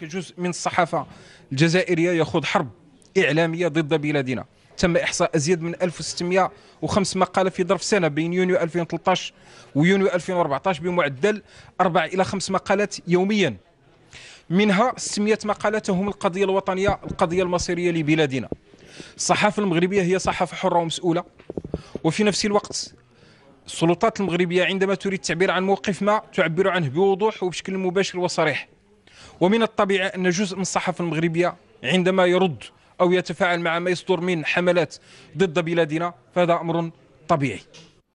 كجزء من الصحافه الجزائريه يخوض حرب اعلاميه ضد بلادنا تم احصاء ازيد من 1605 مقاله في ظرف سنه بين يونيو 2013 ويونيو 2014 بمعدل 4 الى 5 مقالات يوميا منها 600 مقاله تهم القضيه الوطنيه القضيه المصيريه لبلادنا الصحافه المغربيه هي صحافه حره ومسؤوله وفي نفس الوقت السلطات المغربيه عندما تريد التعبير عن موقف ما تعبر عنه بوضوح وبشكل مباشر وصريح ومن الطبيعي أن جزء من الصحافة المغربية عندما يرد أو يتفاعل مع ما يصدر من حملات ضد بلادنا فهذا أمر طبيعي